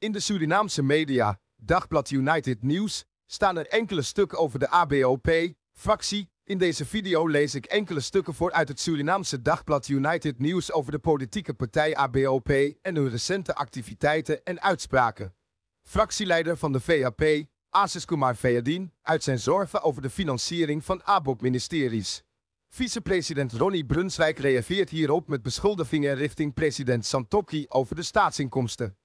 In de Surinaamse media, Dagblad United Nieuws, staan er enkele stukken over de ABOP-fractie. In deze video lees ik enkele stukken voor uit het Surinaamse Dagblad United Nieuws over de politieke partij ABOP en hun recente activiteiten en uitspraken. Fractieleider van de VAP, Asis Kumar Veyadin, uit zijn zorgen over de financiering van ABOP-ministeries. Vicepresident Ronnie Brunswijk reageert hierop met beschuldigingen richting president Santokki over de staatsinkomsten.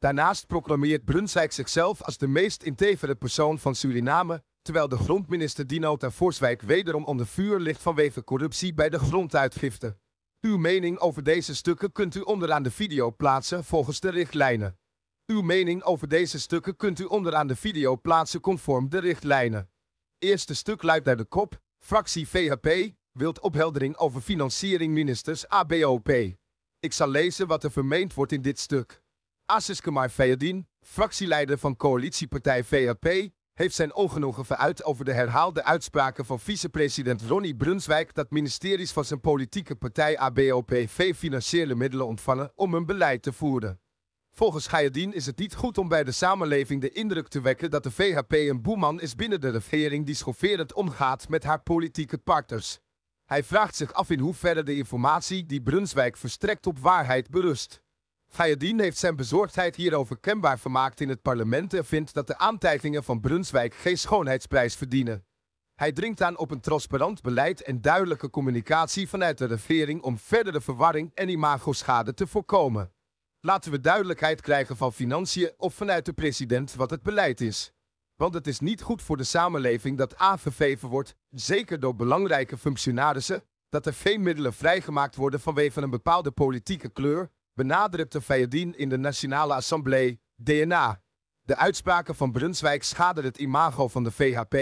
Daarnaast proclameert Brunswijk zichzelf als de meest integere persoon van Suriname, terwijl de grondminister Dino Voorswijk wederom onder vuur ligt vanwege corruptie bij de gronduitgifte. Uw mening over deze stukken kunt u onderaan de video plaatsen volgens de richtlijnen. Uw mening over deze stukken kunt u onderaan de video plaatsen conform de richtlijnen. Eerste stuk luidt naar de kop. Fractie VHP wilt opheldering over financiering ministers ABOP. Ik zal lezen wat er vermeend wordt in dit stuk. Asis Kemar Feyadin, fractieleider van coalitiepartij VHP, heeft zijn ongenoegen geuit over de herhaalde uitspraken van vicepresident Ronnie Brunswijk dat ministeries van zijn politieke partij ABOPV financiële middelen ontvangen om hun beleid te voeren. Volgens Gaiadien is het niet goed om bij de samenleving de indruk te wekken dat de VHP een boeman is binnen de regering die schofferend omgaat met haar politieke partners. Hij vraagt zich af in hoeverre de informatie die Brunswijk verstrekt op waarheid berust. Gajadien heeft zijn bezorgdheid hierover kenbaar gemaakt in het parlement en vindt dat de aantijgingen van Brunswijk geen schoonheidsprijs verdienen. Hij dringt aan op een transparant beleid en duidelijke communicatie vanuit de regering om verdere verwarring en imagoschade te voorkomen. Laten we duidelijkheid krijgen van financiën of vanuit de president wat het beleid is. Want het is niet goed voor de samenleving dat aangeveven wordt, zeker door belangrijke functionarissen, dat er geen middelen vrijgemaakt worden vanwege een bepaalde politieke kleur, benadrukte Fayadin in de Nationale Assemblée DNA. De uitspraken van Brunswijk schaden het imago van de VHP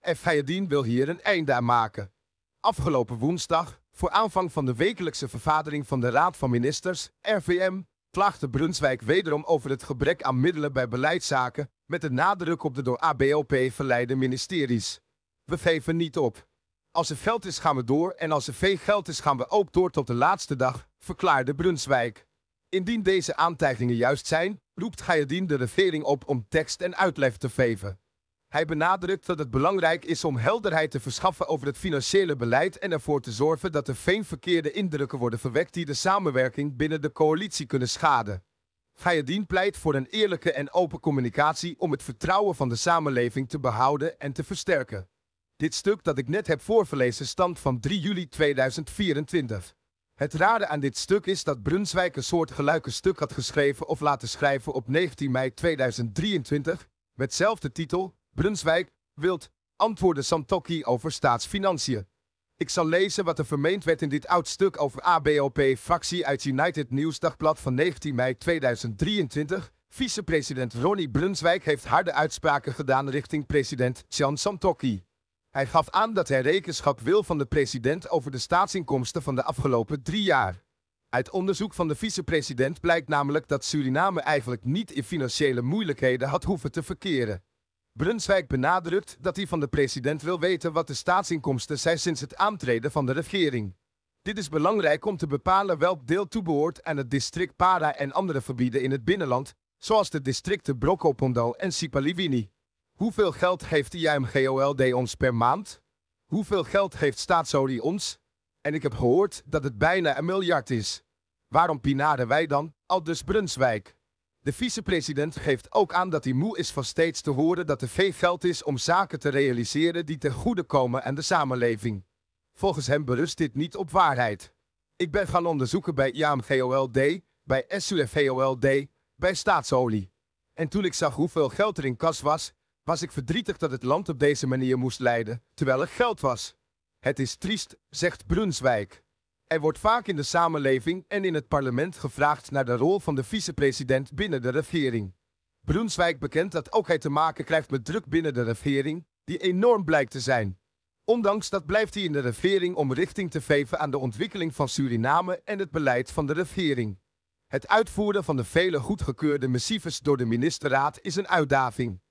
en Fayadin wil hier een einde aan maken. Afgelopen woensdag, voor aanvang van de wekelijkse vervadering van de Raad van Ministers, RVM, klaagde Brunswijk wederom over het gebrek aan middelen bij beleidszaken met de nadruk op de door ABOP verleide ministeries. We geven niet op. Als er geld is gaan we door en als er veel geld is gaan we ook door tot de laatste dag, verklaarde Brunswijk. Indien deze aantijgingen juist zijn, roept Gayadin de regering op om tekst en uitleg te geven. Hij benadrukt dat het belangrijk is om helderheid te verschaffen over het financiële beleid en ervoor te zorgen dat er geen verkeerde indrukken worden verwekt die de samenwerking binnen de coalitie kunnen schaden. Gayadin pleit voor een eerlijke en open communicatie om het vertrouwen van de samenleving te behouden en te versterken. Dit stuk dat ik net heb voorgelezen stamt van 3 juli 2024. Het rare aan dit stuk is dat Brunswijk een soort stuk had geschreven of laten schrijven op 19 mei 2023, met zelfde titel, Brunswijk, wilt antwoorden Santokki over staatsfinanciën. Ik zal lezen wat er vermeend werd in dit oud stuk over ABOP-fractie uit United Nieuwsdagblad van 19 mei 2023. Vicepresident Ronnie Brunswijk heeft harde uitspraken gedaan richting president Jan Santokki. Hij gaf aan dat hij rekenschap wil van de president over de staatsinkomsten van de afgelopen drie jaar. Uit onderzoek van de vicepresident blijkt namelijk dat Suriname eigenlijk niet in financiële moeilijkheden had hoeven te verkeren. Brunswijk benadrukt dat hij van de president wil weten wat de staatsinkomsten zijn sinds het aantreden van de regering. Dit is belangrijk om te bepalen welk deel toebehoort aan het district Para en andere gebieden in het binnenland, zoals de districten Brokopondal en Sipaliwini. Hoeveel geld geeft IAMGOLD ons per maand? Hoeveel geld geeft Staatsolie ons? En ik heb gehoord dat het bijna een miljard is. Waarom pinaden wij dan, aldus Brunswijk? De vicepresident geeft ook aan dat hij moe is van steeds te horen dat er veel geld is om zaken te realiseren die ten goede komen aan de samenleving. Volgens hem berust dit niet op waarheid. Ik ben gaan onderzoeken bij IAMGOLD, bij SUFGOLD, bij Staatsolie. En toen ik zag hoeveel geld er in kas was, was ik verdrietig dat het land op deze manier moest leiden, terwijl er geld was. Het is triest, zegt Brunswijk. Er wordt vaak in de samenleving en in het parlement gevraagd naar de rol van de vicepresident binnen de regering. Brunswijk bekent dat ook hij te maken krijgt met druk binnen de regering, die enorm blijkt te zijn. Ondanks dat blijft hij in de regering om richting te geven aan de ontwikkeling van Suriname en het beleid van de regering. Het uitvoeren van de vele goedgekeurde missives door de ministerraad is een uitdaging.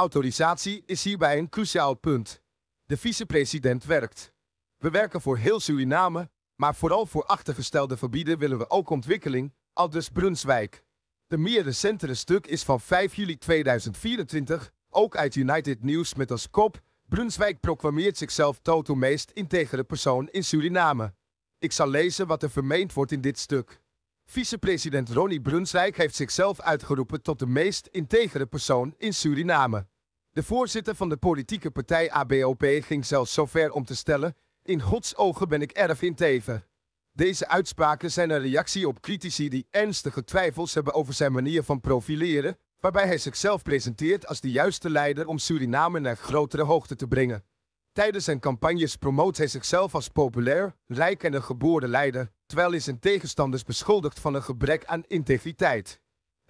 Autorisatie is hierbij een cruciaal punt. De vicepresident werkt. We werken voor heel Suriname, maar vooral voor achtergestelde gebieden willen we ook ontwikkeling, aldus Brunswijk. De meer recentere stuk is van 5 juli 2024, ook uit United News met als kop Brunswijk proclameert zichzelf tot de meest integere persoon in Suriname. Ik zal lezen wat er vermeend wordt in dit stuk. Vicepresident Ronnie Brunswijk heeft zichzelf uitgeroepen tot de meest integere persoon in Suriname. De voorzitter van de politieke partij ABOP ging zelfs zover om te stellen: In Gods ogen ben ik erf in teven. Deze uitspraken zijn een reactie op critici die ernstige twijfels hebben over zijn manier van profileren, waarbij hij zichzelf presenteert als de juiste leider om Suriname naar grotere hoogte te brengen. Tijdens zijn campagnes promoot hij zichzelf als populair, rijk en een geboren leider, terwijl hij zijn tegenstanders beschuldigt van een gebrek aan integriteit.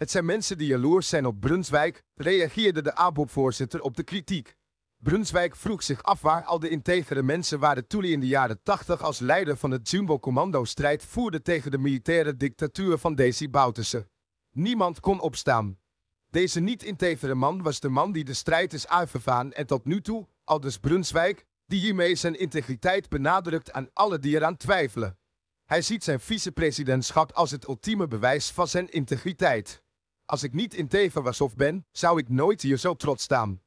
Het zijn mensen die jaloers zijn op Brunswijk, reageerde de ABOP-voorzitter op de kritiek. Brunswijk vroeg zich af waar al de integere mensen waren toen hij in de jaren 80 als leider van het Jumbo-commando strijd voerde tegen de militaire dictatuur van Desi Bouterse. Niemand kon opstaan. Deze niet-integere man was de man die de strijd is uitgegaan en tot nu toe, aldus Brunswijk, die hiermee zijn integriteit benadrukt aan alle die eraan twijfelen. Hij ziet zijn vicepresidentschap als het ultieme bewijs van zijn integriteit. Als ik niet in was of ben, zou ik nooit hier zo trots staan.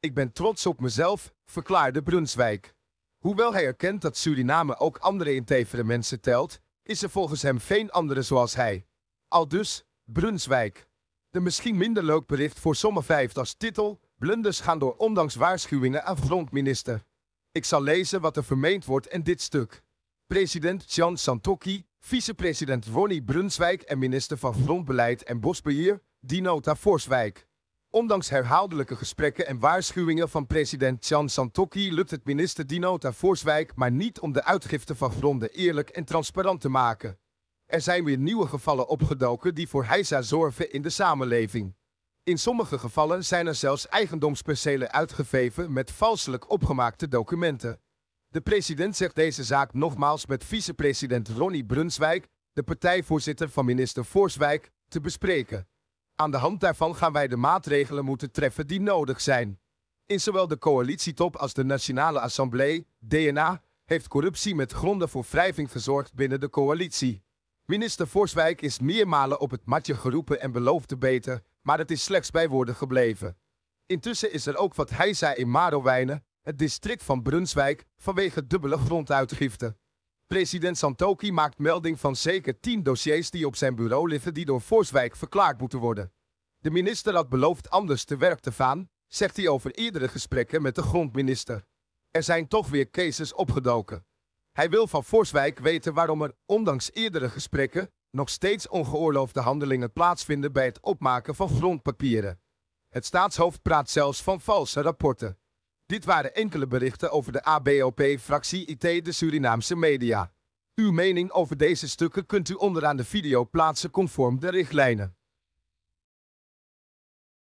Ik ben trots op mezelf, verklaarde Brunswijk. Hoewel hij erkent dat Suriname ook andere in tevere mensen telt, is er volgens hem geen andere zoals hij. Al dus, Brunswijk. De misschien minder leuk bericht voor sommige vijf als titel, blunders gaan door ondanks waarschuwingen aan frontminister. Ik zal lezen wat er vermeend wordt in dit stuk. President Jan Santokki, vicepresident Ronnie Brunswijk en minister van Grondbeleid en Bosbeheer Dinota Forswijk. Ondanks herhaaldelijke gesprekken en waarschuwingen van president Jan Santokki lukt het minister Dinota Forswijk maar niet om de uitgifte van gronden eerlijk en transparant te maken. Er zijn weer nieuwe gevallen opgedoken die voor heisa zorgen in de samenleving. In sommige gevallen zijn er zelfs eigendomspercelen uitgeveven met valselijk opgemaakte documenten. De president zegt deze zaak nogmaals met vicepresident Ronnie Brunswijk, de partijvoorzitter van minister Forswijk, te bespreken. Aan de hand daarvan gaan wij de maatregelen moeten treffen die nodig zijn. In zowel de coalitietop als de Nationale Assemblée, DNA, heeft corruptie met gronden voor wrijving gezorgd binnen de coalitie. Minister Forswijk is meermalen op het matje geroepen en beloofd te beter, maar het is slechts bij woorden gebleven. Intussen is er ook wat hij zei in Marowijnen, het district van Brunswijk vanwege dubbele gronduitgifte. President Santoki maakt melding van zeker tien dossiers die op zijn bureau liggen die door Forswijk verklaard moeten worden. De minister had beloofd anders te werk te gaan, zegt hij over eerdere gesprekken met de grondminister. Er zijn toch weer cases opgedoken. Hij wil van Forswijk weten waarom er, ondanks eerdere gesprekken, nog steeds ongeoorloofde handelingen plaatsvinden bij het opmaken van grondpapieren. Het staatshoofd praat zelfs van valse rapporten. Dit waren enkele berichten over de ABOP-fractie IT de Surinaamse media. Uw mening over deze stukken kunt u onderaan de video plaatsen conform de richtlijnen.